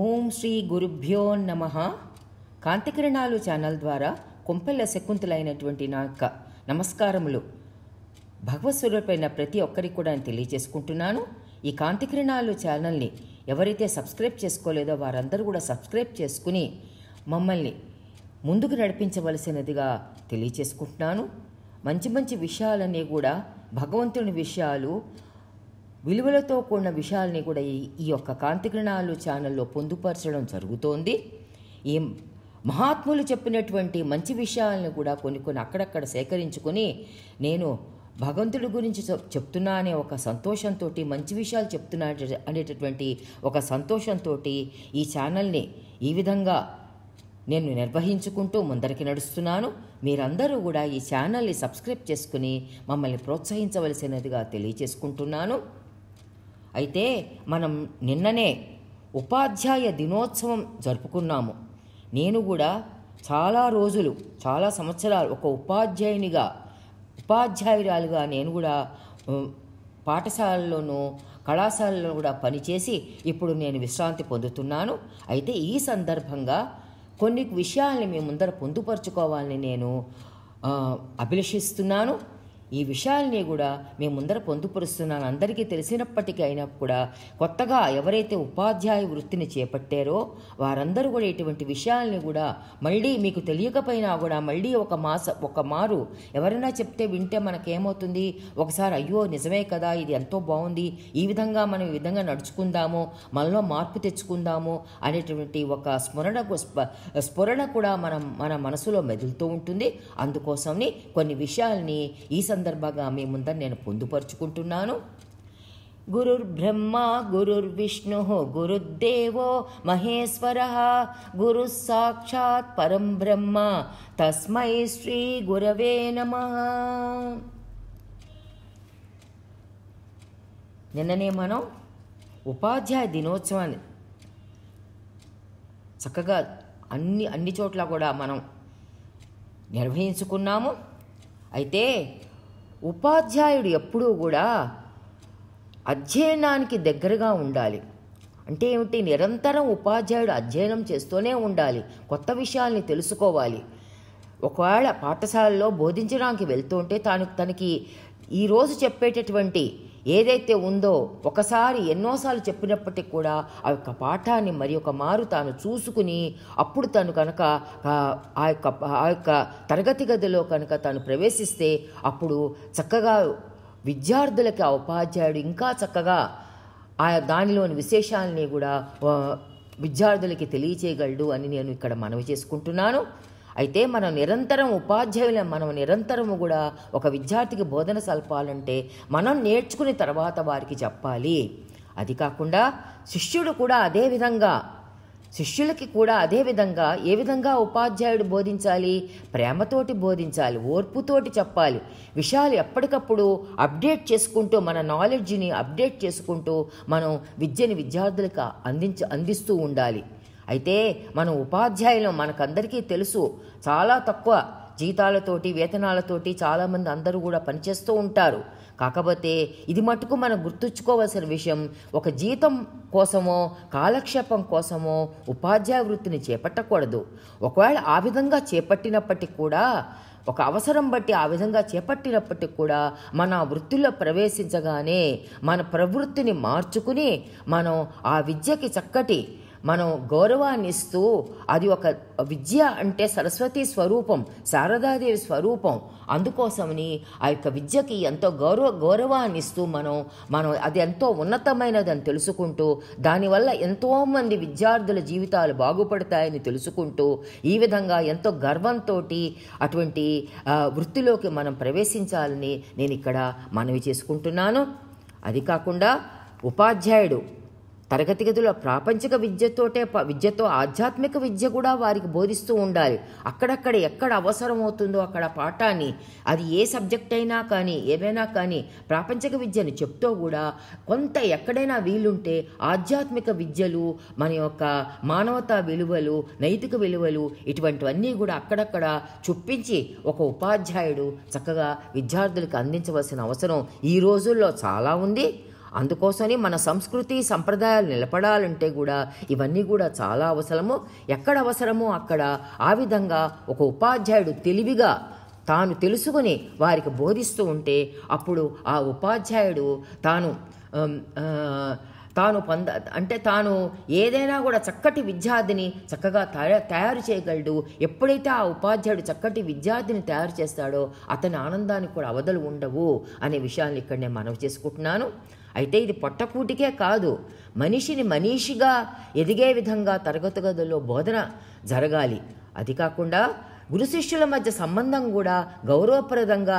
ఓం శ్రీ గురుభ్యో నమ కాంతికిరణాలు ఛానల్ ద్వారా కొంపెల్ల శకుంతలైనటువంటి నా యొక్క నమస్కారములు భగవత్స్వరూపైన ప్రతి ఒక్కరికి కూడా నేను తెలియజేసుకుంటున్నాను ఈ కాంతికిరణాలు ఛానల్ని ఎవరైతే సబ్స్క్రైబ్ చేసుకోలేదో వారందరూ కూడా సబ్స్క్రైబ్ చేసుకుని మమ్మల్ని ముందుకు నడిపించవలసినదిగా తెలియచేసుకుంటున్నాను మంచి మంచి విషయాలన్నీ కూడా భగవంతుని విషయాలు విలువలతో కూడిన విషయాల్ని కూడా ఈ యొక్క కాంతికిరణాలు ఛానల్లో పొందుపరచడం జరుగుతోంది ఈ మహాత్ములు చెప్పినటువంటి మంచి విషయాలను కూడా కొన్ని కొన్ని అక్కడక్కడ సేకరించుకొని నేను భగవంతుడి గురించి చెప్తున్నా అనే ఒక సంతోషంతో మంచి విషయాలు చెప్తున్నా అనేటటువంటి ఒక సంతోషంతో ఈ ఛానల్ని ఈ విధంగా నేను నిర్వహించుకుంటూ ముందరికి నడుస్తున్నాను మీరందరూ కూడా ఈ ఛానల్ని సబ్స్క్రైబ్ చేసుకుని మమ్మల్ని ప్రోత్సహించవలసినదిగా తెలియచేసుకుంటున్నాను అయితే మనం నిన్ననే ఉపాధ్యాయ దినోత్సవం జరుపుకున్నాము నేను కూడా చాలా రోజులు చాలా సంవత్సరాలు ఒక ఉపాధ్యాయునిగా ఉపాధ్యాయురాలుగా నేను కూడా పాఠశాలలోనూ కళాశాలలో కూడా పనిచేసి ఇప్పుడు నేను విశ్రాంతి పొందుతున్నాను అయితే ఈ సందర్భంగా కొన్ని విషయాల్ని మీ ముందర పొందుపరుచుకోవాలని నేను అభిలషిస్తున్నాను ఈ విషయాల్ని కూడా మేము ముందర పొందుపరుస్తున్నాను అందరికీ తెలిసినప్పటికీ అయినా కూడా కొత్తగా ఎవరైతే ఉపాధ్యాయ వృత్తిని చేపట్టారో వారందరూ కూడా ఇటువంటి విషయాల్ని కూడా మళ్ళీ మీకు తెలియకపోయినా కూడా మళ్ళీ ఒక మాస ఒక మారు ఎవరైనా చెప్తే వింటే మనకేమవుతుంది ఒకసారి అయ్యో నిజమే కదా ఇది ఎంతో బాగుంది ఈ విధంగా మనం ఈ విధంగా నడుచుకుందాము మనలో మార్పు తెచ్చుకుందాము అనేటువంటి ఒక స్మరణ స్ఫురణ కూడా మనం మన మనసులో మెదులుతూ ఉంటుంది అందుకోసమని కొన్ని విషయాల్ని ఈ సందర్భంగా మీ ముందర నేను పొందుపరుచుకుంటున్నాను గురుర్బ్రహ్మ గురుర్విష్ణు గురుర్దేవో మహేశ్వర గురు సాక్షాత్ పరం బ్రహ్మ తస్మై శ్రీ గురవే నమ నిన్ననే మనం ఉపాధ్యాయ దినోత్సవాన్ని చక్కగా అన్ని అన్ని చోట్ల కూడా మనం నిర్వహించుకున్నాము అయితే ఉపాధ్యాయుడు ఎప్పుడూ కూడా అధ్యయనానికి దగ్గరగా ఉండాలి అంటే ఏమిటి నిరంతరం ఉపాధ్యాయుడు అధ్యయనం చేస్తూనే ఉండాలి కొత్త విషయాల్ని తెలుసుకోవాలి ఒకవేళ పాఠశాలలో బోధించడానికి వెళ్తుంటే తాను తనకి ఈరోజు చెప్పేటటువంటి ఏదైతే ఉందో ఒకసారి ఎన్నోసార్లు చెప్పినప్పటికీ కూడా ఆ యొక్క పాఠాన్ని మరి ఒక మారు తాను చూసుకుని అప్పుడు తను కనుక ఆ యొక్క ఆ యొక్క తరగతి గదిలో కనుక తాను ప్రవేశిస్తే అప్పుడు చక్కగా విద్యార్థులకి ఆ ఉపాధ్యాయుడు ఇంకా చక్కగా ఆ దానిలోని విశేషాలని కూడా విద్యార్థులకి తెలియచేయగలడు అని నేను ఇక్కడ మనవి చేసుకుంటున్నాను అయితే మనం నిరంతరం ఉపాధ్యాయుల మనం నిరంతరము కూడా ఒక విద్యార్థికి బోధన సల్పాలంటే మనం నేర్చుకుని తర్వాత వారికి చెప్పాలి అది కాకుండా శిష్యుడు కూడా అదే విధంగా శిష్యులకి కూడా అదే విధంగా ఏ విధంగా ఉపాధ్యాయుడు బోధించాలి ప్రేమతోటి బోధించాలి ఓర్పుతోటి చెప్పాలి విషయాలు ఎప్పటికప్పుడు అప్డేట్ చేసుకుంటూ మన నాలెడ్జ్ని అప్డేట్ చేసుకుంటూ మనం విద్యని విద్యార్థులకు అందించ అందిస్తూ ఉండాలి అయితే మనం ఉపాధ్యాయులం మనకందరికీ తెలుసు చాలా తక్కువ జీతాలతోటి వేతనాలతోటి చాలామంది అందరూ కూడా పనిచేస్తూ ఉంటారు కాకపోతే ఇది మటుకు మనం గుర్తుంచుకోవాల్సిన విషయం ఒక జీతం కోసమో కాలక్షేపం కోసమో ఉపాధ్యాయ వృత్తిని చేపట్టకూడదు ఒకవేళ ఆ విధంగా చేపట్టినప్పటికీ కూడా ఒక అవసరం బట్టి ఆ విధంగా చేపట్టినప్పటికి కూడా మన వృత్తిలో ప్రవేశించగానే మన ప్రవృత్తిని మార్చుకుని మనం ఆ విద్యకి చక్కటి మనం గౌరవాన్ని ఇస్తూ అది ఒక విద్య అంటే సరస్వతి స్వరూపం శారదాదేవి స్వరూపం అందుకోసమని ఆ యొక్క విద్యకి ఎంతో గౌరవ గౌరవాన్ని ఇస్తూ మనం మనం అది ఎంతో ఉన్నతమైనదని తెలుసుకుంటూ దానివల్ల ఎంతోమంది విద్యార్థుల జీవితాలు బాగుపడతాయని తెలుసుకుంటూ ఈ విధంగా ఎంతో గర్వంతో అటువంటి వృత్తిలోకి మనం ప్రవేశించాలని నేను ఇక్కడ మనవి చేసుకుంటున్నాను అది కాకుండా ఉపాధ్యాయుడు తరగతి గదిలో ప్రాపంచిక విద్యతోటే విద్యతో ఆధ్యాత్మిక విద్య కూడా వారికి బోధిస్తూ ఉండాలి అక్కడక్కడ ఎక్కడ అవసరం అవుతుందో అక్కడ పాఠాన్ని అది ఏ సబ్జెక్ట్ అయినా కానీ ఏమైనా కానీ ప్రాపంచిక విద్యను చెప్తూ కూడా కొంత ఎక్కడైనా వీలుంటే ఆధ్యాత్మిక విద్యలు మన యొక్క మానవతా విలువలు నైతిక విలువలు ఇటువంటివన్నీ కూడా అక్కడక్కడ చూపించి ఒక ఉపాధ్యాయుడు చక్కగా విద్యార్థులకు అందించవలసిన అవసరం ఈ రోజుల్లో చాలా ఉంది అందుకోసమే మన సంస్కృతి సంప్రదాయాలు నిలబడాలంటే కూడా ఇవన్నీ కూడా చాలా అవసరము ఎక్కడ అవసరమో అక్కడ ఆ విధంగా ఒక ఉపాధ్యాయుడు తెలివిగా తాను తెలుసుకొని వారికి బోధిస్తూ ఉంటే అప్పుడు ఆ ఉపాధ్యాయుడు తాను తాను పొంద అంటే తాను ఏదైనా కూడా చక్కటి విద్యార్థిని చక్కగా తయారు చేయగలడు ఎప్పుడైతే ఆ ఉపాధ్యాయుడు చక్కటి విద్యార్థిని తయారు చేస్తాడో అతని ఆనందానికి కూడా అవధలు ఉండవు అనే విషయాన్ని ఇక్కడ నేను మనవి చేసుకుంటున్నాను అయితే ఇది పొట్టపూటికే కాదు మనిషిని మనీషిగా ఎదిగే విధంగా తరగతి గదుల్లో బోధన జరగాలి అది కాకుండా గురు శిష్యుల మధ్య సంబంధం కూడా గౌరవప్రదంగా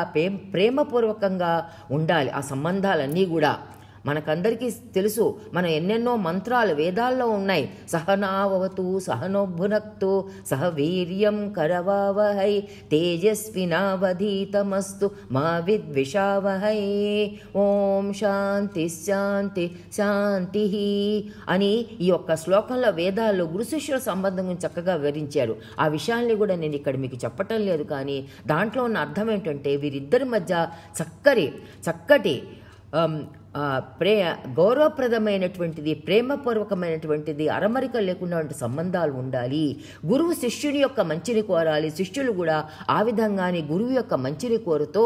ప్రేమపూర్వకంగా ఉండాలి ఆ సంబంధాలన్నీ కూడా మనకందరికీ తెలుసు మనం ఎన్నెన్నో మంత్రాలు వేదాల్లో ఉన్నాయి సహనావతు సహనోభునక్తు సహ వీర్యం కరవావహై తేజస్వినావధీతమస్తు మా విద్విషావహై ఓం శాంతి శాంతి శాంతి అని ఈ యొక్క శ్లోకంలో వేదాల్లో గురుశిష్యుల సంబంధం చక్కగా వివరించారు ఆ విషయాల్ని కూడా నేను ఇక్కడ మీకు చెప్పటం లేదు కానీ దాంట్లో ఉన్న అర్థం ఏంటంటే వీరిద్దరి మధ్య చక్కరి చక్కటి ప్రే గౌరవప్రదమైనటువంటిది ప్రేమపూర్వకమైనటువంటిది అరమరిక లేకుండా సంబంధాలు ఉండాలి గురువు శిష్యుని యొక్క మంచిని కోరాలి శిష్యులు కూడా ఆ విధంగానే గురువు యొక్క మంచిని కోరుతో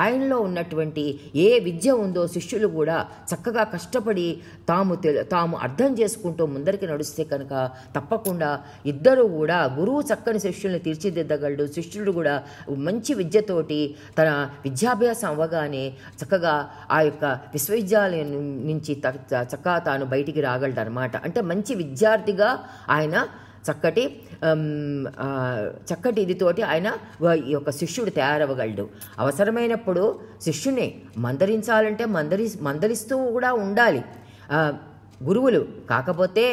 ఆయనలో ఉన్నటువంటి ఏ విద్య ఉందో శిష్యులు కూడా చక్కగా కష్టపడి తాము తాము అర్థం చేసుకుంటూ ముందరికి నడిస్తే కనుక తప్పకుండా ఇద్దరు కూడా గురువు చక్కని శిష్యుల్ని తీర్చిదిద్దగలడు శిష్యుడు కూడా మంచి విద్యతోటి తన విద్యాభ్యాసం అవ్వగానే చక్కగా ఆ యొక్క విశ్వ విశ్వవిద్యాలయం నుంచి చక్కగా తాను బయటికి రాగలడనమాట అంటే మంచి విద్యార్థిగా ఆయన చక్కటి చక్కటి ఇదితోటి ఆయన ఈ యొక్క శిష్యుడు తయారవ్వగలడు అవసరమైనప్పుడు శిష్యుని మందరించాలంటే మందరి మందరిస్తూ కూడా ఉండాలి గురువులు కాకపోతే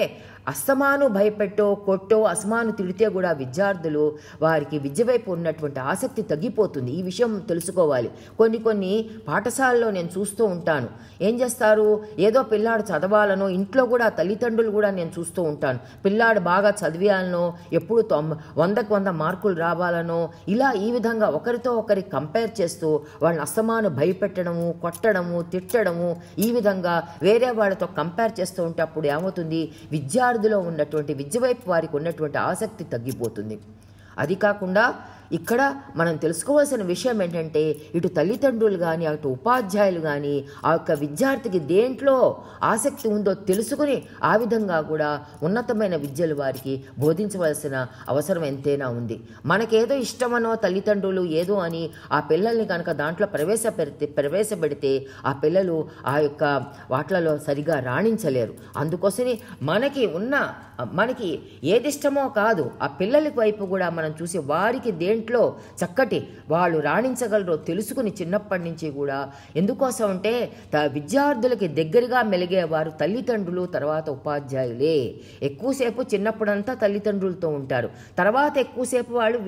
అస్తమాను భయపెట్టో కొట్టో అసమాను తిడితే కూడా విద్యార్థులు వారికి విద్య వైపు ఉన్నటువంటి ఆసక్తి తగ్గిపోతుంది ఈ విషయం తెలుసుకోవాలి కొన్ని కొన్ని పాఠశాలలో నేను చూస్తూ ఉంటాను ఏం చేస్తారు ఏదో పిల్లాడు చదవాలనో ఇంట్లో కూడా తల్లిదండ్రులు కూడా నేను చూస్తూ ఉంటాను పిల్లాడు బాగా చదివేయాలనో ఎప్పుడు తొంభ వందకు వంద మార్కులు రావాలనో ఇలా ఈ విధంగా ఒకరితో ఒకరి కంపేర్ చేస్తూ వాళ్ళని అస్తమాను భయపెట్టడము కొట్టడము తిట్టడము ఈ విధంగా వేరే వాళ్ళతో కంపేర్ చేస్తూ ఉంటే అప్పుడు ఏమవుతుంది విద్యార్థి విద్యార్థిలో ఉన్నటువంటి విద్య వైపు వారికి ఉన్నటువంటి ఆసక్తి తగ్గిపోతుంది అది కాకుండా ఇక్కడ మనం తెలుసుకోవాల్సిన విషయం ఏంటంటే ఇటు తల్లిదండ్రులు కానీ అటు ఉపాధ్యాయులు కానీ ఆ యొక్క విద్యార్థికి దేంట్లో ఆసక్తి ఉందో తెలుసుకుని ఆ విధంగా కూడా ఉన్నతమైన విద్యలు వారికి బోధించవలసిన అవసరం ఎంతైనా ఉంది మనకేదో ఇష్టమనో తల్లిదండ్రులు ఏదో అని ఆ పిల్లల్ని కనుక దాంట్లో ప్రవేశపెడితే ప్రవేశపెడితే ఆ పిల్లలు ఆ యొక్క వాట్లలో సరిగా రాణించలేరు అందుకోసమే మనకి ఉన్న మనకి ఏది ఇష్టమో కాదు ఆ పిల్లలకి వైపు కూడా మనం చూసి వారికి దేంట్లో చక్కటి వాళ్ళు రాణించగలరో తెలుసుకుని చిన్నప్పటి నుంచి కూడా ఎందుకోసం అంటే విద్యార్థులకి దగ్గరగా మెలిగేవారు తల్లిదండ్రులు తర్వాత ఉపాధ్యాయులే ఎక్కువసేపు చిన్నప్పుడంతా తల్లిదండ్రులతో ఉంటారు తర్వాత ఎక్కువసేపు వాళ్ళు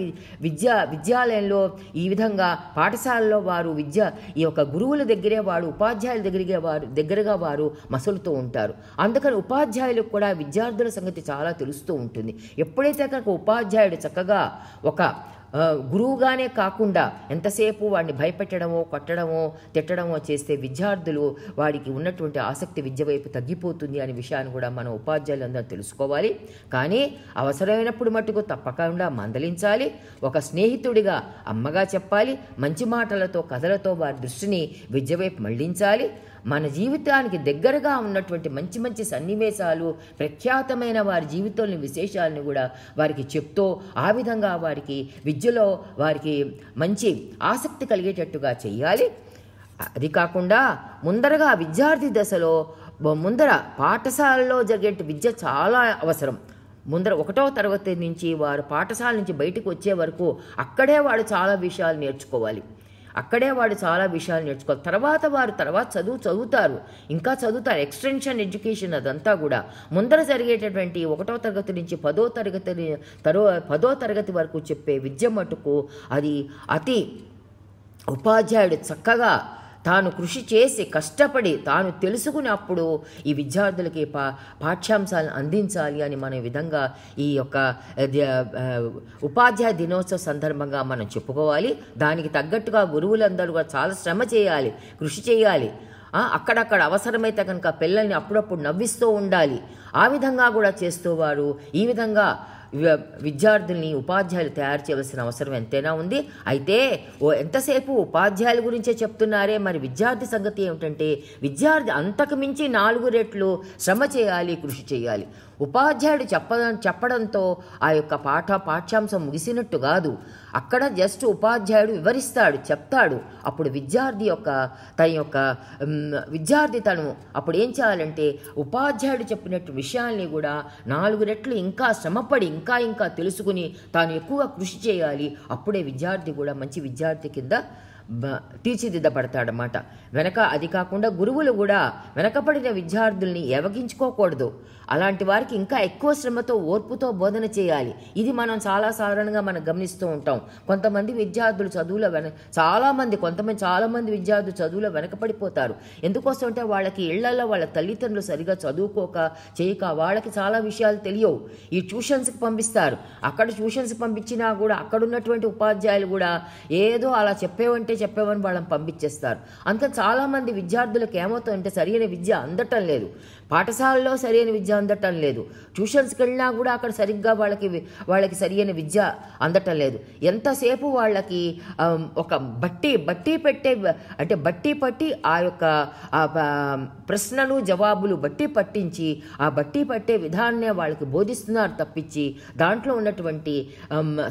విద్యా విద్యాలయంలో ఈ విధంగా పాఠశాలలో వారు విద్య ఈ యొక్క గురువుల దగ్గరే వారు ఉపాధ్యాయుల దగ్గరిగే వారు దగ్గరగా వారు మసులుతూ ఉంటారు అందుకని ఉపాధ్యాయులకు కూడా విద్యార్థుల సంగతి సంగతి చాలా తెలుస్తూ ఉంటుంది ఎప్పుడైతే కనుక ఉపాధ్యాయుడు చక్కగా ఒక గురువుగానే కాకుండా ఎంతసేపు వాడిని భయపెట్టడమో కొట్టడమో తిట్టడమో చేస్తే విద్యార్థులు వాడికి ఉన్నటువంటి ఆసక్తి విద్య వైపు తగ్గిపోతుంది అనే విషయాన్ని కూడా మనం ఉపాధ్యాయులందరూ తెలుసుకోవాలి కానీ అవసరమైనప్పుడు మట్టుకు తప్పకుండా మందలించాలి ఒక స్నేహితుడిగా అమ్మగా చెప్పాలి మంచి మాటలతో కథలతో వారి దృష్టిని విద్య వైపు మళ్లించాలి మన జీవితానికి దగ్గరగా ఉన్నటువంటి మంచి మంచి సన్నివేశాలు ప్రఖ్యాతమైన వారి జీవితంలోని విశేషాలను కూడా వారికి చెప్తూ ఆ విధంగా వారికి విద్యలో వారికి మంచి ఆసక్తి కలిగేటట్టుగా చేయాలి అది కాకుండా ముందరగా విద్యార్థి దశలో ముందర పాఠశాలలో జరిగే విద్య చాలా అవసరం ముందర ఒకటో తరగతి నుంచి వారు పాఠశాల నుంచి బయటకు వచ్చే వరకు అక్కడే వాడు చాలా విషయాలు నేర్చుకోవాలి అక్కడే వాడు చాలా విషయాలు నేర్చుకోవాలి తర్వాత వారు తర్వాత చదువు చదువుతారు ఇంకా చదువుతారు ఎక్స్టెన్షన్ ఎడ్యుకేషన్ అదంతా కూడా ముందర జరిగేటటువంటి ఒకటో తరగతి నుంచి పదో తరగతి తరో పదో తరగతి వరకు చెప్పే విద్య మటుకు అది అతి ఉపాధ్యాయుడు చక్కగా తాను కృషి చేసి కష్టపడి తాను తెలుసుకున్నప్పుడు ఈ విద్యార్థులకి పా పాఠ్యాంశాలను అందించాలి అని మన విధంగా ఈ యొక్క ఉపాధ్యాయ దినోత్సవ సందర్భంగా మనం చెప్పుకోవాలి దానికి తగ్గట్టుగా గురువులందరూ కూడా చాలా శ్రమ చేయాలి కృషి చేయాలి అక్కడక్కడ అవసరమైతే కనుక పిల్లల్ని అప్పుడప్పుడు నవ్విస్తూ ఉండాలి ఆ విధంగా కూడా చేస్తూ వారు ఈ విధంగా విద్యార్థుల్ని ఉపాధ్యాయులు తయారు చేయవలసిన అవసరం ఎంతైనా ఉంది అయితే ఓ ఎంతసేపు ఉపాధ్యాయుల గురించే చెప్తున్నారే మరి విద్యార్థి సంగతి ఏమిటంటే విద్యార్థి అంతకు మించి నాలుగు రెట్లు శ్రమ చేయాలి కృషి చేయాలి ఉపాధ్యాయుడు చెప్ప చెప్పడంతో ఆ యొక్క పాఠ పాఠ్యాంశం ముగిసినట్టు కాదు అక్కడ జస్ట్ ఉపాధ్యాయుడు వివరిస్తాడు చెప్తాడు అప్పుడు విద్యార్థి యొక్క తన యొక్క విద్యార్థి తను అప్పుడు ఏం చేయాలంటే ఉపాధ్యాయుడు చెప్పినట్టు విషయాల్ని కూడా నాలుగు రెట్లు ఇంకా శ్రమపడి ఇంకా ఇంకా తెలుసుకుని తాను ఎక్కువగా కృషి చేయాలి అప్పుడే విద్యార్థి కూడా మంచి విద్యార్థి కింద తీర్చిదిద్దపడతాడనమాట వెనక అది కాకుండా గురువులు కూడా వెనకపడిన విద్యార్థుల్ని ఎవగించుకోకూడదు అలాంటి వారికి ఇంకా ఎక్కువ శ్రమతో ఓర్పుతో బోధన చేయాలి ఇది మనం చాలా సాధారణంగా మనం గమనిస్తూ ఉంటాం కొంతమంది విద్యార్థులు చదువుల వెన చాలామంది కొంతమంది చాలామంది విద్యార్థులు చదువులో వెనకపడిపోతారు ఎందుకోసం అంటే వాళ్ళకి ఇళ్లలో వాళ్ళ తల్లిదండ్రులు సరిగా చదువుకోక చేయక వాళ్ళకి చాలా విషయాలు తెలియవు ఈ ట్యూషన్స్కి పంపిస్తారు అక్కడ ట్యూషన్స్కి పంపించినా కూడా అక్కడ ఉన్నటువంటి ఉపాధ్యాయులు కూడా ఏదో అలా చెప్పేవంటే చెప్పేవని వాళ్ళని పంపించేస్తారు అంత చాలామంది విద్యార్థులకు ఏమవుతుందంటే సరైన విద్య అందటం లేదు పాఠశాలలో సరైన విద్య అందటం లేదు ట్యూషన్స్కి వెళ్ళినా కూడా అక్కడ సరిగ్గా వాళ్ళకి వాళ్ళకి సరైన విద్య అందటం లేదు ఎంతసేపు వాళ్ళకి ఒక బట్టి బట్టి పెట్టే అంటే బట్టి పట్టి ఆ యొక్క ప్రశ్నలు జవాబులు బట్టి పట్టించి ఆ బట్టి పట్టే విధాన్నే వాళ్ళకి బోధిస్తున్నారు తప్పించి దాంట్లో ఉన్నటువంటి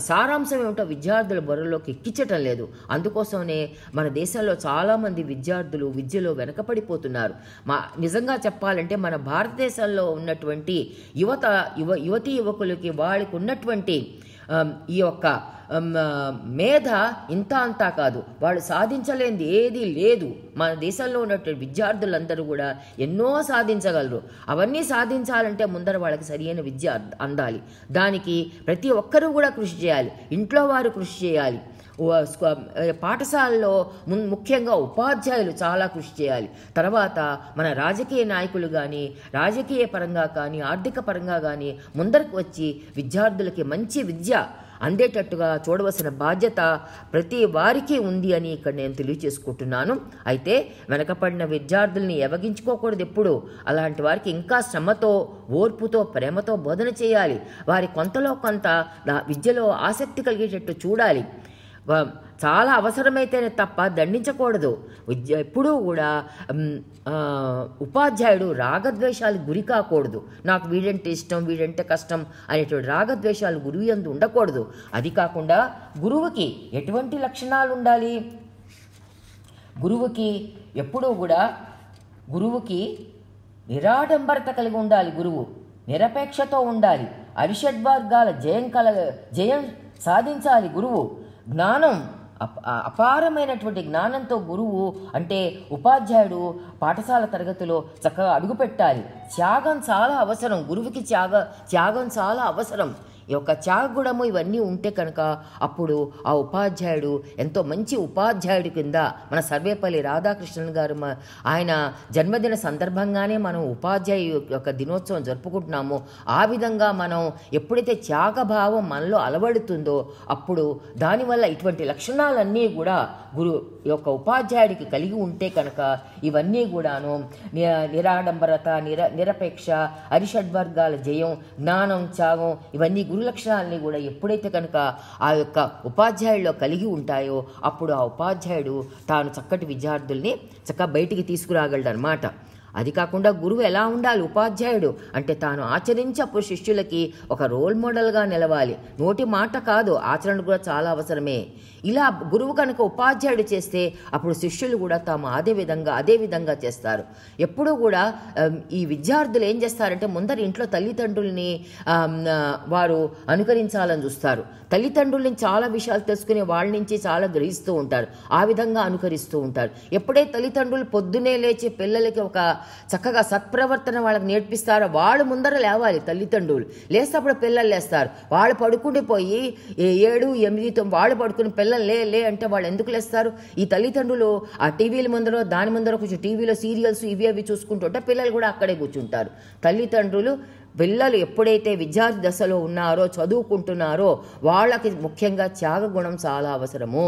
సారాంశం ఏమిటో విద్యార్థుల బుర్రలోకి ఎక్కించటం లేదు అందుకోసమే మన దేశంలో చాలామంది విద్యార్థులు విద్యలో వెనకపడిపోతున్నారు మా నిజంగా చెప్పాలంటే మన భారతదేశంలో ఉన్నటువంటి యువత యువ యువతీ యువకులకి వాళ్ళకి ఉన్నటువంటి ఈ యొక్క మేధ ఇంత అంతా కాదు వాళ్ళు సాధించలేనిది ఏదీ లేదు మన దేశంలో ఉన్నటువంటి విద్యార్థులందరూ కూడా ఎన్నో సాధించగలరు అవన్నీ సాధించాలంటే ముందర వాళ్ళకి సరియైన విద్య అందాలి దానికి ప్రతి ఒక్కరూ కూడా కృషి చేయాలి ఇంట్లో వారు కృషి చేయాలి పాఠశాలలో ముఖ్యంగా ఉపాధ్యాయులు చాలా కృషి చేయాలి తర్వాత మన రాజకీయ నాయకులు కానీ రాజకీయ పరంగా కానీ ఆర్థిక పరంగా కానీ ముందరకు వచ్చి విద్యార్థులకి మంచి విద్య అందేటట్టుగా చూడవలసిన బాధ్యత ప్రతి వారికి ఉంది అని ఇక్కడ నేను తెలియచేసుకుంటున్నాను అయితే వెనకపడిన విద్యార్థుల్ని ఎవగించుకోకూడదు ఎప్పుడు అలాంటి వారికి ఇంకా శ్రమతో ఓర్పుతో ప్రేమతో బోధన చేయాలి వారి కొంతలో కొంత విద్యలో ఆసక్తి కలిగేటట్టు చూడాలి చాలా అవసరమైతేనే తప్ప దండించకూడదు ఎప్పుడూ కూడా ఉపాధ్యాయుడు రాగద్వేషాలు గురి కాకూడదు నాకు వీడంటే ఇష్టం వీడంటే కష్టం అనేటువంటి రాగద్వేషాలు గురువు ఎందు ఉండకూడదు అది కాకుండా గురువుకి ఎటువంటి లక్షణాలు ఉండాలి గురువుకి ఎప్పుడూ కూడా గురువుకి నిరాడంబరత కలిగి ఉండాలి గురువు నిరపేక్షతో ఉండాలి వర్గాల జయం కల జయం సాధించాలి గురువు జ్ఞానం అపారమైనటువంటి జ్ఞానంతో గురువు అంటే ఉపాధ్యాయుడు పాఠశాల తరగతిలో చక్కగా అడుగుపెట్టాలి త్యాగం చాలా అవసరం గురువుకి త్యాగ త్యాగం చాలా అవసరం ఈ యొక్క త్యాగుడము ఇవన్నీ ఉంటే కనుక అప్పుడు ఆ ఉపాధ్యాయుడు ఎంతో మంచి ఉపాధ్యాయుడి కింద మన సర్వేపల్లి రాధాకృష్ణన్ గారు ఆయన జన్మదిన సందర్భంగానే మనం ఉపాధ్యాయ యొక్క దినోత్సవం జరుపుకుంటున్నాము ఆ విధంగా మనం ఎప్పుడైతే త్యాగభావం మనలో అలవడుతుందో అప్పుడు దానివల్ల ఇటువంటి లక్షణాలన్నీ కూడా గురు యొక్క ఉపాధ్యాయుడికి కలిగి ఉంటే కనుక ఇవన్నీ కూడాను నిరాడంబరత నిర నిరపేక్ష అరిషడ్వర్గాల జయం జ్ఞానం త్యాగం ఇవన్నీ దుర్లక్షణాలని కూడా ఎప్పుడైతే కనుక ఆ యొక్క ఉపాధ్యాయుల్లో కలిగి ఉంటాయో అప్పుడు ఆ ఉపాధ్యాయుడు తాను చక్కటి విద్యార్థుల్ని చక్కగా బయటికి తీసుకురాగలడనమాట అది కాకుండా గురువు ఎలా ఉండాలి ఉపాధ్యాయుడు అంటే తాను ఆచరించి అప్పుడు శిష్యులకి ఒక రోల్ మోడల్గా నిలవాలి నోటి మాట కాదు ఆచరణ కూడా చాలా అవసరమే ఇలా గురువు కనుక ఉపాధ్యాయుడు చేస్తే అప్పుడు శిష్యులు కూడా తాము అదే విధంగా అదే విధంగా చేస్తారు ఎప్పుడూ కూడా ఈ విద్యార్థులు ఏం చేస్తారంటే ముందర ఇంట్లో తల్లిదండ్రుల్ని వారు అనుకరించాలని చూస్తారు తల్లిదండ్రుల్ని చాలా విషయాలు తెలుసుకుని వాళ్ళ నుంచి చాలా గ్రహిస్తూ ఉంటారు ఆ విధంగా అనుకరిస్తూ ఉంటారు ఎప్పుడే తల్లిదండ్రులు పొద్దునే లేచి పిల్లలకి ఒక చక్కగా సత్ప్రవర్తన వాళ్ళకి నేర్పిస్తారో వాళ్ళు ముందర లేవాలి తల్లిదండ్రులు లేస్తే పిల్లలు లేస్తారు వాళ్ళు పడుకుని పోయి ఏడు ఎనిమిది తొమ్మిది వాళ్ళు పడుకుని పిల్లలు లే లే అంటే వాళ్ళు ఎందుకు లేస్తారు ఈ తల్లిదండ్రులు ఆ టీవీల ముందర దాని ముందర కొంచెం టీవీలో సీరియల్స్ ఇవి అవి చూసుకుంటుంటే పిల్లలు కూడా అక్కడే కూర్చుంటారు తల్లిదండ్రులు పిల్లలు ఎప్పుడైతే విద్యార్థి దశలో ఉన్నారో చదువుకుంటున్నారో వాళ్ళకి ముఖ్యంగా త్యాగగుణం చాలా అవసరము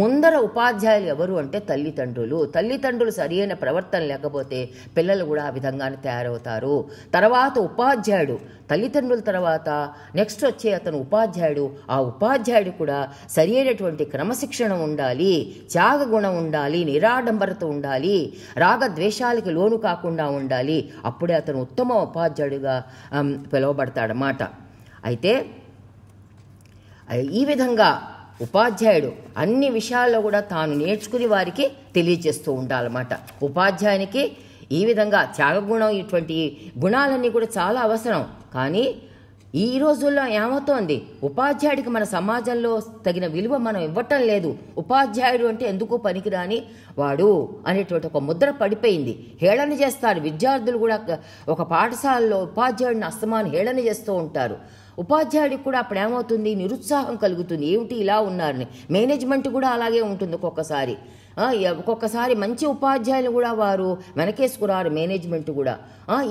ముందర ఉపాధ్యాయులు ఎవరు అంటే తల్లిదండ్రులు తల్లిదండ్రులు అయిన ప్రవర్తన లేకపోతే పిల్లలు కూడా ఆ విధంగానే తయారవుతారు తర్వాత ఉపాధ్యాయుడు తల్లిదండ్రుల తర్వాత నెక్స్ట్ వచ్చే అతను ఉపాధ్యాయుడు ఆ ఉపాధ్యాయుడు కూడా అయినటువంటి క్రమశిక్షణ ఉండాలి త్యాగగుణం ఉండాలి నిరాడంబరత ఉండాలి రాగద్వేషాలకి లోను కాకుండా ఉండాలి అప్పుడే అతను ఉత్తమ ఉపాధ్యాయుడిగా పిలువబడతాడన్నమాట అయితే ఈ విధంగా ఉపాధ్యాయుడు అన్ని విషయాల్లో కూడా తాను నేర్చుకుని వారికి తెలియజేస్తూ ఉండాలన్నమాట ఉపాధ్యాయునికి ఈ విధంగా త్యాగగుణం ఇటువంటి గుణాలన్నీ కూడా చాలా అవసరం కానీ ఈ రోజుల్లో ఏమవుతోంది ఉపాధ్యాయుడికి మన సమాజంలో తగిన విలువ మనం ఇవ్వటం లేదు ఉపాధ్యాయుడు అంటే ఎందుకు పనికిరాని వాడు అనేటువంటి ఒక ముద్ర పడిపోయింది హేళన చేస్తారు విద్యార్థులు కూడా ఒక పాఠశాలలో ఉపాధ్యాయుడిని అస్తమాను హేళన చేస్తూ ఉంటారు ఉపాధ్యాయుడికి కూడా అప్పుడు ఏమవుతుంది నిరుత్సాహం కలుగుతుంది ఏమిటి ఇలా ఉన్నారని మేనేజ్మెంట్ కూడా అలాగే ఉంటుంది ఒక్కొక్కసారి ఒక్కొక్కసారి మంచి ఉపాధ్యాయులు కూడా వారు వెనకేసుకురారు మేనేజ్మెంట్ కూడా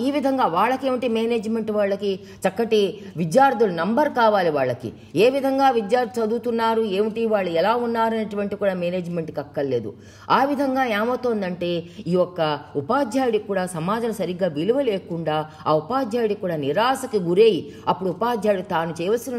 ఈ విధంగా వాళ్ళకేమిటి మేనేజ్మెంట్ వాళ్ళకి చక్కటి విద్యార్థుల నంబర్ కావాలి వాళ్ళకి ఏ విధంగా విద్యార్థి చదువుతున్నారు ఏమిటి వాళ్ళు ఎలా ఉన్నారు అనేటువంటి కూడా మేనేజ్మెంట్కి అక్కర్లేదు ఆ విధంగా ఏమవుతోందంటే ఈ యొక్క ఉపాధ్యాయుడికి కూడా సమాజం సరిగ్గా విలువ లేకుండా ఆ ఉపాధ్యాయుడికి కూడా నిరాశకి గురై అప్పుడు ఉపాధ్యాయుడు తాను చేయవలసిన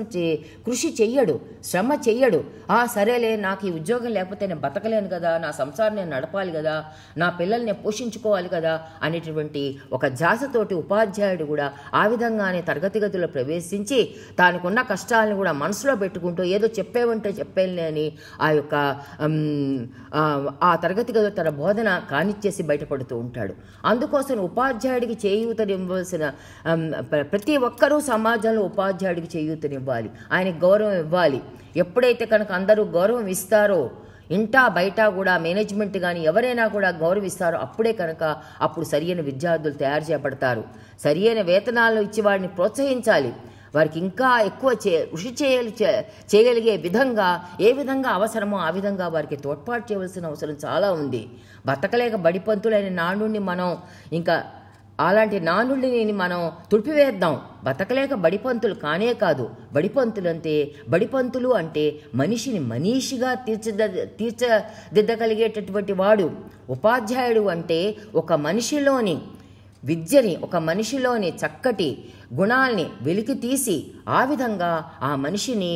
కృషి చెయ్యడు శ్రమ చెయ్యడు ఆ సరేలే నాకు ఈ ఉద్యోగం లేకపోతే నేను బతకలేను కదా నా సంసారం నేను నడపాలి కదా నా పిల్లల్ని పోషించుకోవాలి కదా అనేటువంటి ఒక జాసతోటి ఉపాధ్యాయుడు కూడా ఆ విధంగానే తరగతి గదిలో ప్రవేశించి తానుకున్న కష్టాలను కూడా మనసులో పెట్టుకుంటూ ఏదో చెప్పేవంటే చెప్పేలే అని ఆ యొక్క ఆ తరగతి గదిలో తన బోధన కానిచ్చేసి బయటపడుతూ ఉంటాడు అందుకోసం ఉపాధ్యాయుడికి చేయూతనివ్వాల్సిన ప్రతి ఒక్కరూ సమాజంలో ఉపాధ్యాయుడికి చేయూతనివ్వాలి ఆయనకి గౌరవం ఇవ్వాలి ఎప్పుడైతే కనుక అందరూ గౌరవం ఇస్తారో ఇంటా బయట కూడా మేనేజ్మెంట్ కానీ ఎవరైనా కూడా గౌరవిస్తారో అప్పుడే కనుక అప్పుడు సరియైన విద్యార్థులు తయారు చేపడతారు సరియైన వేతనాలు ఇచ్చి వారిని ప్రోత్సహించాలి వారికి ఇంకా ఎక్కువ చే కృషి చేయలు చేయగలిగే విధంగా ఏ విధంగా అవసరమో ఆ విధంగా వారికి తోడ్పాటు చేయవలసిన అవసరం చాలా ఉంది బతకలేక బడిపంతులైన నాడుని మనం ఇంకా అలాంటి నానుడిని మనం తుడిపివేద్దాం బతకలేక బడిపంతులు కానే కాదు బడిపంతులు అంటే బడిపంతులు అంటే మనిషిని మనీషిగా తీర్చిద తీర్చదిద్దగలిగేటటువంటి వాడు ఉపాధ్యాయుడు అంటే ఒక మనిషిలోని విద్యని ఒక మనిషిలోని చక్కటి గుణాల్ని వెలికి తీసి ఆ విధంగా ఆ మనిషిని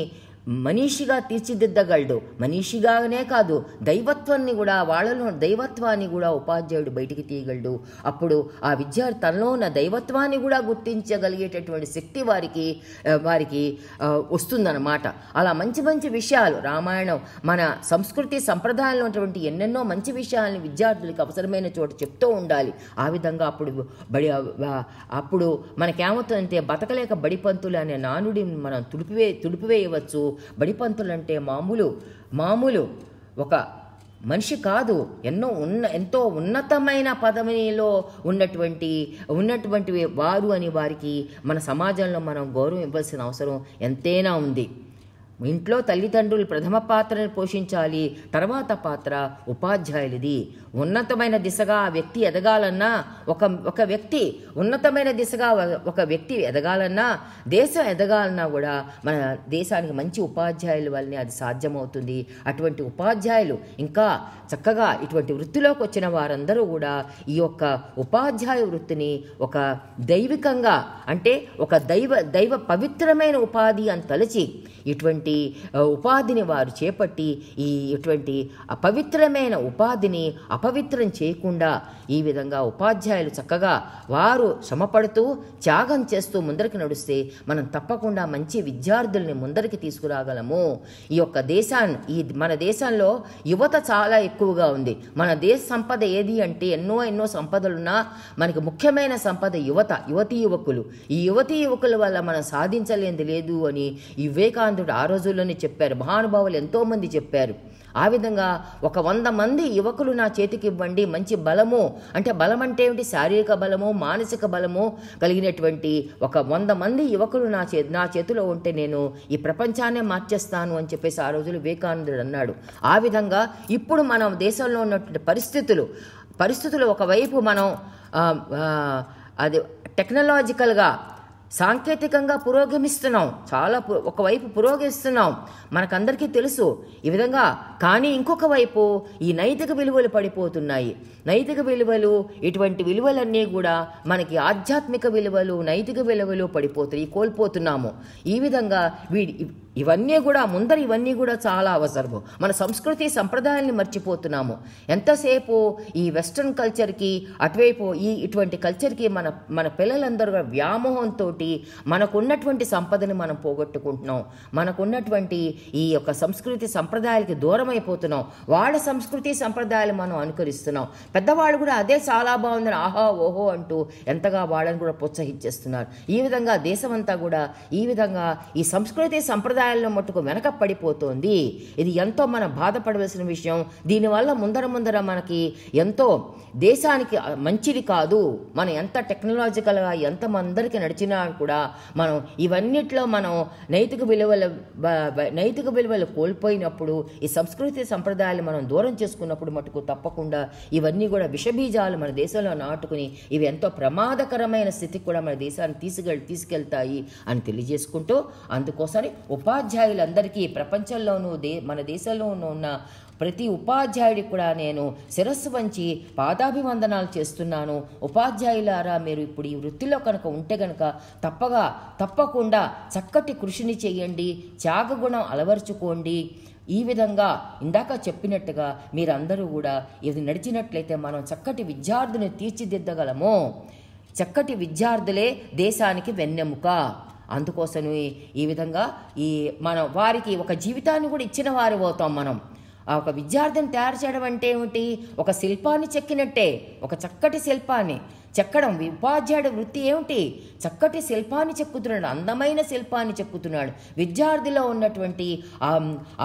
మనిషిగా తీర్చిదిద్దగలడు మనిషిగానే కాదు దైవత్వాన్ని కూడా వాళ్ళలో దైవత్వాన్ని కూడా ఉపాధ్యాయుడు బయటికి తీయగలడు అప్పుడు ఆ విద్యార్థి తనలో ఉన్న దైవత్వాన్ని కూడా గుర్తించగలిగేటటువంటి శక్తి వారికి వారికి వస్తుందన్నమాట అలా మంచి మంచి విషయాలు రామాయణం మన సంస్కృతి సంప్రదాయంలో ఉన్నటువంటి ఎన్నెన్నో మంచి విషయాలను విద్యార్థులకు అవసరమైన చోట చెప్తూ ఉండాలి ఆ విధంగా అప్పుడు బడి అప్పుడు మనకేమవుతుందంటే బతకలేక బడిపంతులు అనే నానుడిని మనం తుడిపివే తుడిపివేయవచ్చు బడిపంతులు అంటే మామూలు మామూలు ఒక మనిషి కాదు ఎన్నో ఉన్న ఎంతో ఉన్నతమైన పదవిలో ఉన్నటువంటి ఉన్నటువంటి వారు అని వారికి మన సమాజంలో మనం గౌరవం ఇవ్వాల్సిన అవసరం ఎంతైనా ఉంది ఇంట్లో తల్లిదండ్రులు ప్రథమ పాత్రను పోషించాలి తర్వాత పాత్ర ఉపాధ్యాయులది ఉన్నతమైన దిశగా ఆ వ్యక్తి ఎదగాలన్నా ఒక ఒక వ్యక్తి ఉన్నతమైన దిశగా ఒక వ్యక్తి ఎదగాలన్నా దేశం ఎదగాలన్నా కూడా మన దేశానికి మంచి ఉపాధ్యాయుల వల్లనే అది సాధ్యమవుతుంది అటువంటి ఉపాధ్యాయులు ఇంకా చక్కగా ఇటువంటి వృత్తిలోకి వచ్చిన వారందరూ కూడా ఈ యొక్క ఉపాధ్యాయ వృత్తిని ఒక దైవికంగా అంటే ఒక దైవ దైవ పవిత్రమైన ఉపాధి అని తలచి ఇటువంటి ఉపాధిని వారు చేపట్టి ఈ ఇటువంటి అపవిత్రమైన ఉపాధిని అపవిత్రం చేయకుండా ఈ విధంగా ఉపాధ్యాయులు చక్కగా వారు శ్రమపడుతూ త్యాగం చేస్తూ ముందరికి నడిస్తే మనం తప్పకుండా మంచి విద్యార్థుల్ని ముందరికి తీసుకురాగలము ఈ యొక్క దేశాన్ని ఈ మన దేశంలో యువత చాలా ఎక్కువగా ఉంది మన దేశ సంపద ఏది అంటే ఎన్నో ఎన్నో సంపదలున్నా మనకి ముఖ్యమైన సంపద యువత యువతీ యువకులు ఈ యువతీ యువకుల వల్ల మనం సాధించలేనిది లేదు అని వివేకానందుడు ఆ రోజుల్లోనే చెప్పారు మహానుభావులు ఎంతోమంది చెప్పారు ఆ విధంగా ఒక వంద మంది యువకులు నా చేతికి ఇవ్వండి మంచి బలము అంటే బలం అంటే ఏమిటి శారీరక బలము మానసిక బలము కలిగినటువంటి ఒక వంద మంది యువకులు నా చే నా చేతిలో ఉంటే నేను ఈ ప్రపంచాన్నే మార్చేస్తాను అని చెప్పేసి ఆ రోజులు వివేకానందుడు అన్నాడు ఆ విధంగా ఇప్పుడు మనం దేశంలో ఉన్నటువంటి పరిస్థితులు పరిస్థితులు ఒకవైపు మనం అది టెక్నాలజికల్గా సాంకేతికంగా పురోగమిస్తున్నాం చాలా ఒకవైపు పురోగమిస్తున్నాం మనకందరికీ తెలుసు ఈ విధంగా కానీ ఇంకొక వైపు ఈ నైతిక విలువలు పడిపోతున్నాయి నైతిక విలువలు ఇటువంటి విలువలన్నీ కూడా మనకి ఆధ్యాత్మిక విలువలు నైతిక విలువలు పడిపోతాయి కోల్పోతున్నాము ఈ విధంగా వీడి ఇవన్నీ కూడా ముందర ఇవన్నీ కూడా చాలా అవసరము మన సంస్కృతి సంప్రదాయాన్ని మర్చిపోతున్నాము ఎంతసేపు ఈ వెస్ట్రన్ కల్చర్కి అటువైపు ఈ ఇటువంటి కల్చర్కి మన మన పిల్లలందరూ వ్యామోహంతో మనకున్నటువంటి సంపదని మనం పోగొట్టుకుంటున్నాం మనకున్నటువంటి ఈ యొక్క సంస్కృతి సంప్రదాయాలకి దూరం అయిపోతున్నాం వాళ్ళ సంస్కృతి సంప్రదాయాలు మనం అనుకరిస్తున్నాం పెద్దవాళ్ళు కూడా అదే చాలా బాగుందని ఆహా ఓహో అంటూ ఎంతగా వాళ్ళని కూడా ప్రోత్సహించేస్తున్నారు ఈ విధంగా దేశమంతా కూడా ఈ విధంగా ఈ సంస్కృతి సంప్రదాయ ఆదాయాల్లో మటుకు వెనక పడిపోతోంది ఇది ఎంతో మనం బాధపడవలసిన విషయం దీనివల్ల ముందర ముందర మనకి ఎంతో దేశానికి మంచిది కాదు మనం ఎంత టెక్నాలజికల్గా ఎంత మందరికి నడిచినా కూడా మనం ఇవన్నిట్లో మనం నైతిక విలువల నైతిక విలువలు కోల్పోయినప్పుడు ఈ సంస్కృతి సంప్రదాయాలు మనం దూరం చేసుకున్నప్పుడు మటుకు తప్పకుండా ఇవన్నీ కూడా విషబీజాలు మన దేశంలో నాటుకుని ఇవి ఎంతో ప్రమాదకరమైన స్థితికి కూడా మన దేశాన్ని తీసుకెళ్ తీసుకెళ్తాయి అని తెలియజేసుకుంటూ అందుకోసమని ఉపాధి ఉపాధ్యాయులందరికీ ప్రపంచంలోనూ దే మన దేశంలోనూ ఉన్న ప్రతి ఉపాధ్యాయుడికి కూడా నేను శిరస్సు వంచి పాదాభివందనాలు చేస్తున్నాను ఉపాధ్యాయులారా మీరు ఇప్పుడు ఈ వృత్తిలో కనుక ఉంటే గనక తప్పగా తప్పకుండా చక్కటి కృషిని చేయండి త్యాగగుణం అలవరుచుకోండి ఈ విధంగా ఇందాక చెప్పినట్టుగా మీరందరూ కూడా ఇది నడిచినట్లయితే మనం చక్కటి విద్యార్థిని తీర్చిదిద్దగలము చక్కటి విద్యార్థులే దేశానికి వెన్నెముక అందుకోసమే ఈ విధంగా ఈ మనం వారికి ఒక జీవితాన్ని కూడా ఇచ్చిన వారు అవుతాం మనం ఆ ఒక విద్యార్థిని తయారు చేయడం అంటే ఏమిటి ఒక శిల్పాన్ని చెక్కినట్టే ఒక చక్కటి శిల్పాన్ని చెక్కడం ఉపాధ్యాయుడు వృత్తి ఏమిటి చక్కటి శిల్పాన్ని చెక్కుతున్నాడు అందమైన శిల్పాన్ని చెక్కుతున్నాడు విద్యార్థిలో ఉన్నటువంటి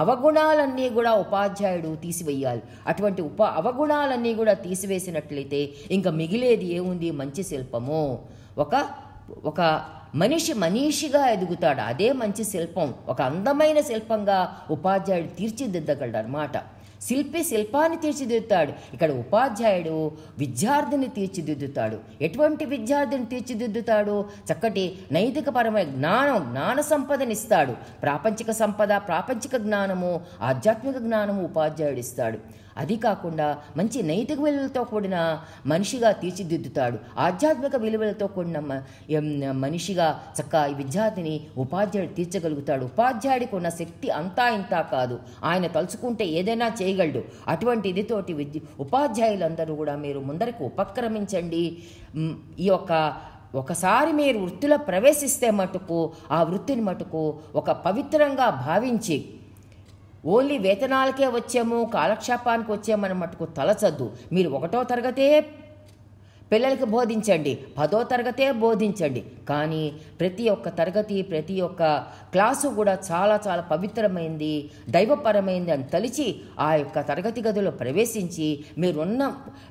అవగుణాలన్నీ కూడా ఉపాధ్యాయుడు తీసివేయాలి అటువంటి ఉప అవగుణాలన్నీ కూడా తీసివేసినట్లయితే ఇంకా మిగిలేది ఏముంది మంచి శిల్పము ఒక ఒక మనిషి మనీషిగా ఎదుగుతాడు అదే మంచి శిల్పం ఒక అందమైన శిల్పంగా ఉపాధ్యాయుడు తీర్చిదిద్దగలడు అనమాట శిల్పి శిల్పాన్ని తీర్చిదిద్దుతాడు ఇక్కడ ఉపాధ్యాయుడు విద్యార్థిని తీర్చిదిద్దుతాడు ఎటువంటి విద్యార్థిని తీర్చిదిద్దుతాడు చక్కటి నైతికపరమైన జ్ఞానం జ్ఞాన సంపదనిస్తాడు ప్రాపంచిక సంపద ప్రాపంచిక జ్ఞానము ఆధ్యాత్మిక జ్ఞానము ఉపాధ్యాయుడు ఇస్తాడు అది కాకుండా మంచి నైతిక విలువలతో కూడిన మనిషిగా తీర్చిదిద్దుతాడు ఆధ్యాత్మిక విలువలతో కూడిన మనిషిగా చక్క విద్యార్థిని ఉపాధ్యాయుడు తీర్చగలుగుతాడు ఉపాధ్యాయుడికి ఉన్న శక్తి అంతా ఇంతా కాదు ఆయన తలుచుకుంటే ఏదైనా చేయగలడు అటువంటి ఇదితోటి విద్య ఉపాధ్యాయులందరూ కూడా మీరు ముందరికి ఉపక్రమించండి ఈ యొక్క ఒకసారి మీరు వృత్తిలో ప్రవేశిస్తే మటుకు ఆ వృత్తిని మటుకు ఒక పవిత్రంగా భావించి ఓన్లీ వేతనాలకే వచ్చాము కాలక్షేపానికి వచ్చామని మటుకు తలచద్దు మీరు ఒకటో తరగతే పిల్లలకి బోధించండి పదో తరగతే బోధించండి కానీ ప్రతి ఒక్క తరగతి ప్రతి ఒక్క క్లాసు కూడా చాలా చాలా పవిత్రమైంది దైవపరమైంది అని తలిచి ఆ యొక్క తరగతి గదిలో ప్రవేశించి మీరున్న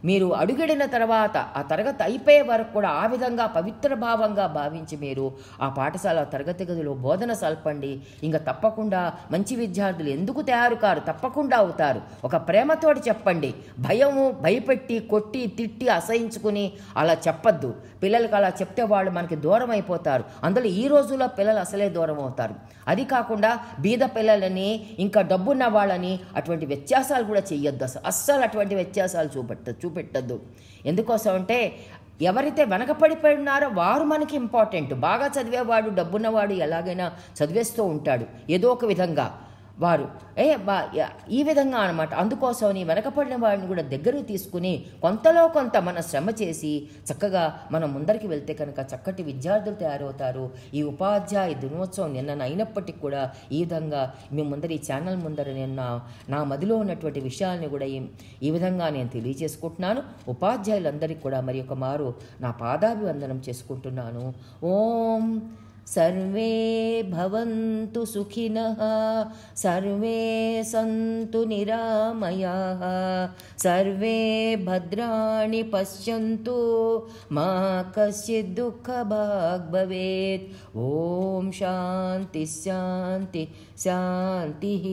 మీరు అడుగడిన తర్వాత ఆ తరగతి అయిపోయే వరకు కూడా ఆ విధంగా పవిత్ర భావంగా భావించి మీరు ఆ పాఠశాల తరగతి గదిలో బోధన సల్పండి ఇంకా తప్పకుండా మంచి విద్యార్థులు ఎందుకు తయారు కారు తప్పకుండా అవుతారు ఒక ప్రేమతోటి చెప్పండి భయము భయపెట్టి కొట్టి తిట్టి అసహించుకుని అలా చెప్పద్దు పిల్లలకు అలా చెప్తే వాళ్ళు మనకి దూరం అయిపోతారు అందులో ఈ రోజుల్లో పిల్లలు అసలే దూరం అవుతారు అది కాకుండా బీద పిల్లలని ఇంకా డబ్బున్న వాళ్ళని అటువంటి వ్యత్యాసాలు కూడా చేయొద్దు అసలు అస్సలు అటువంటి వ్యత్యాసాలు చూపెట్ట చూపెట్టద్దు ఎందుకోసం అంటే ఎవరైతే వెనకపడిపోయి ఉన్నారో వారు మనకి ఇంపార్టెంట్ బాగా చదివేవాడు డబ్బున్నవాడు ఎలాగైనా చదివేస్తూ ఉంటాడు ఏదో ఒక విధంగా వారు ఏ ఈ విధంగా అనమాట అందుకోసం నీ వెనకపడిన వారిని కూడా దగ్గరకు తీసుకుని కొంతలో కొంత మన శ్రమ చేసి చక్కగా మనం ముందరికి వెళ్తే కనుక చక్కటి విద్యార్థులు తయారవుతారు ఈ ఉపాధ్యాయ దినోత్సవం నిన్న అయినప్పటికీ కూడా ఈ విధంగా మీ ముందర ఈ ఛానల్ ముందర నేను నా మదిలో ఉన్నటువంటి విషయాల్ని కూడా ఈ విధంగా నేను తెలియజేసుకుంటున్నాను ఉపాధ్యాయులందరికీ కూడా మరి ఒక మారు నా పాదాభివందనం చేసుకుంటున్నాను ఓం सर्वे भवन्तु सुखिनः सर्वे सन्तु निरामयाः सर्वे भद्राणि पश्यन्तु मा कश्चित् दुःखभाग् भवेत् ॐ शान्ति शान्ति शान्तिः